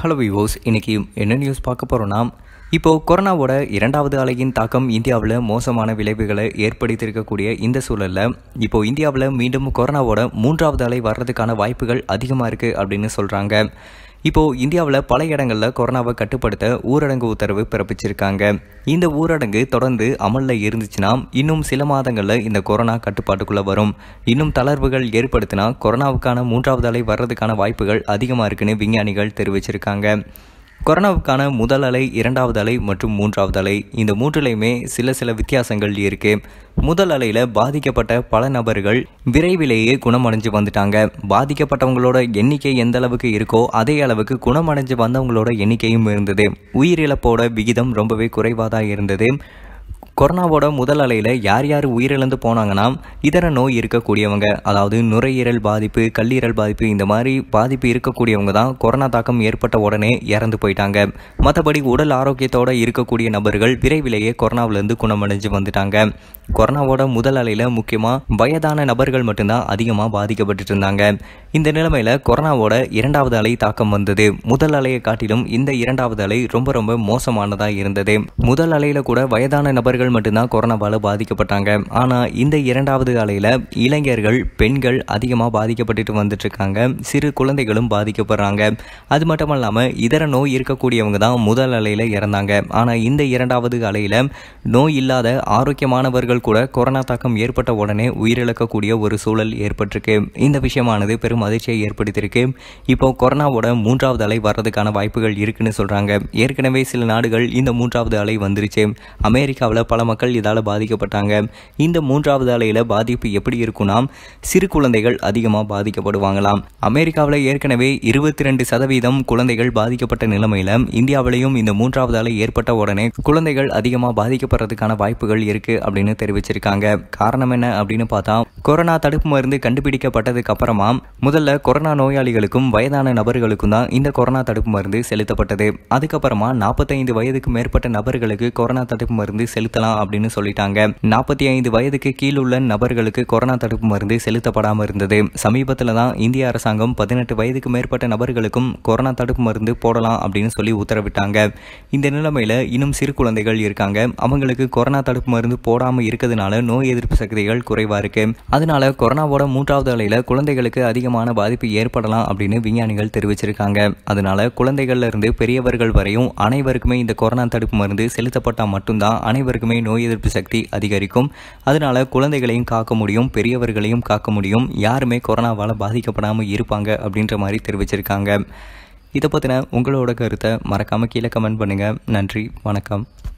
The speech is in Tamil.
ஹலோ விவோஸ் இன்றைக்கி என்ன நியூஸ் பார்க்க போகிறோன்னா இப்போது கொரோனாவோட இரண்டாவது அலையின் தாக்கம் இந்தியாவில் மோசமான விளைவுகளை ஏற்படுத்தியிருக்கக்கூடிய இந்த சூழலில் இப்போது இந்தியாவில் மீண்டும் கொரோனாவோட மூன்றாவது அலை வர்றதுக்கான வாய்ப்புகள் அதிகமாக இருக்குது அப்படின்னு சொல்கிறாங்க இப்போது இந்தியாவில் பல இடங்களில் கொரோனாவை கட்டுப்படுத்த ஊரடங்கு உத்தரவு பிறப்பிச்சிருக்காங்க இந்த ஊரடங்கு தொடர்ந்து அமலில் இருந்துச்சுன்னா இன்னும் சில மாதங்களில் இந்த கொரோனா கட்டுப்பாட்டுக்குள்ளே வரும் இன்னும் தளர்வுகள் ஏற்படுத்தினா கொரோனாவுக்கான மூன்றாவது அலை வர்றதுக்கான வாய்ப்புகள் அதிகமாக இருக்குன்னு விஞ்ஞானிகள் தெரிவிச்சிருக்காங்க கொரோனாவுக்கான முதல் அலை இரண்டாவது அலை மற்றும் மூன்றாவது அலை இந்த மூன்றுலையுமே சில சில வித்தியாசங்கள் இருக்குது முதல் அலையில் பாதிக்கப்பட்ட பல நபர்கள் விரைவிலேயே குணமடைஞ்சு வந்துட்டாங்க பாதிக்கப்பட்டவங்களோட எண்ணிக்கை எந்த அளவுக்கு இருக்கோ அதே அளவுக்கு குணமடைஞ்சு வந்தவங்களோட எண்ணிக்கையும் இருந்தது உயிரிழப்போட விகிதம் ரொம்பவே குறைவாக தான் இருந்தது கொரோனாவோட முதல் அலையில் யார் யார் உயிரிழந்து போனாங்கன்னா இதர நோய் இருக்கக்கூடியவங்க அதாவது நுரையீரல் பாதிப்பு கல்லீரல் பாதிப்பு இந்த மாதிரி பாதிப்பு இருக்கக்கூடியவங்க தான் கொரோனா தாக்கம் ஏற்பட்ட உடனே இறந்து போயிட்டாங்க மற்றபடி உடல் ஆரோக்கியத்தோடு இருக்கக்கூடிய நபர்கள் விரைவிலேயே கொரோனாவிலேருந்து குணமடைஞ்சு வந்துட்டாங்க கொரோனாவோட முதல் அலையில் முக்கியமாக வயதான நபர்கள் மட்டும்தான் அதிகமாக பாதிக்கப்பட்டு இருந்தாங்க இந்த நிலைமையில் கொரோனாவோட இரண்டாவது அலை தாக்கம் வந்தது முதல் அலையை காட்டிலும் இந்த இரண்டாவது அலை ரொம்ப ரொம்ப மோசமானதாக இருந்தது முதல் அலையில் கூட வயதான நபர்கள் பெண்கள் மட்டும்தான் கொரோனாவால் பாதிக்கப்பட்டாங்க ஆனால் இந்த இரண்டாவது அலையில் இளைஞர்கள் பெண்கள் அதிகமாக பாதிக்கப்பட்டுட்டு வந்துட்டுருக்காங்க சிறு குழந்தைகளும் பாதிக்கப்படுறாங்க அது மட்டும் இல்லாமல் இதர நோய் இருக்கக்கூடியவங்க தான் முதல் அலையில் இறந்தாங்க ஆனால் இந்த இரண்டாவது அலையில் நோய் இல்லாத ஆரோக்கியமானவர்கள் கூட கொரோனா தாக்கம் ஏற்பட்ட உடனே உயிரிழக்கக்கூடிய ஒரு சூழல் ஏற்பட்டிருக்கு இந்த விஷயமானது பெரும் அதிர்ச்சியை ஏற்படுத்தியிருக்கு இப்போ கொரோனாவோட மூன்றாவது அலை வர்றதுக்கான வாய்ப்புகள் இருக்குன்னு சொல்கிறாங்க ஏற்கனவே சில நாடுகள் இந்த மூன்றாவது அலை வந்துருச்சு அமெரிக்காவில் பல பல மக்கள் இதால் பாதிக்கப்பட்டாங்க இந்த மூன்றாவது அலையில் பாதிப்பு எப்படி இருக்கும்னா சிறு குழந்தைகள் அதிகமாக பாதிக்கப்படுவாங்களாம் அமெரிக்காவில் ஏற்கனவே இருபத்தி ரெண்டு சதவீதம் குழந்தைகள் பாதிக்கப்பட்ட நிலைமையில் இந்தியாவிலையும் இந்த மூன்றாவது அலை ஏற்பட்ட உடனே குழந்தைகள் அதிகமாக பாதிக்கப்படுறதுக்கான வாய்ப்புகள் இருக்கு அப்படின்னு தெரிவிச்சிருக்காங்க காரணம் என்ன அப்படின்னு பார்த்தா கொரோனா தடுப்பு மருந்து கண்டுபிடிக்கப்பட்டதுக்கு அப்புறமா முதல்ல கொரோனா நோயாளிகளுக்கும் வயதான நபர்களுக்கும் தான் இந்த கொரோனா தடுப்பு மருந்து செலுத்தப்பட்டது அதுக்கப்புறமா நாற்பத்தைந்து வயதுக்கு மேற்பட்ட நபர்களுக்கு கொரோனா தடுப்பு மருந்து செலுத்த செலுத்தலாம் அப்படின்னு சொல்லிட்டாங்க நாற்பத்தி ஐந்து வயதுக்கு கீழ் உள்ள நபர்களுக்கு கொரோனா தடுப்பு மருந்து செலுத்தப்படாமல் இருந்தது சமீபத்தில் தான் இந்திய அரசாங்கம் பதினெட்டு வயதுக்கு மேற்பட்ட நபர்களுக்கும் கொரோனா தடுப்பு மருந்து போடலாம் அப்படின்னு சொல்லி உத்தரவிட்டாங்க இந்த நிலைமையில் இன்னும் சிறு குழந்தைகள் இருக்காங்க அவங்களுக்கு கொரோனா தடுப்பு மருந்து போடாமல் இருக்கிறதுனால நோய் எதிர்ப்பு சக்திகள் குறைவாக இருக்கு அதனால கொரோனாவோட மூன்றாவது அலையில் குழந்தைகளுக்கு அதிகமான பாதிப்பு ஏற்படலாம் அப்படின்னு விஞ்ஞானிகள் தெரிவிச்சிருக்காங்க அதனால குழந்தைகள்ல இருந்து பெரியவர்கள் வரையும் அனைவருக்குமே இந்த கொரோனா தடுப்பு மருந்து செலுத்தப்பட்டால் மட்டும்தான் அனைவருக்கும் மட்டுமே நோய் எதிர்ப்பு சக்தி அதிகரிக்கும் அதனால் குழந்தைகளையும் காக்க முடியும் பெரியவர்களையும் காக்க முடியும் யாருமே கொரோனாவால் பாதிக்கப்படாமல் இருப்பாங்க அப்படின்ற மாதிரி தெரிவிச்சிருக்காங்க இதை பற்றின உங்களோட கருத்தை மறக்காமல் கீழே கமெண்ட் பண்ணுங்கள் நன்றி வணக்கம்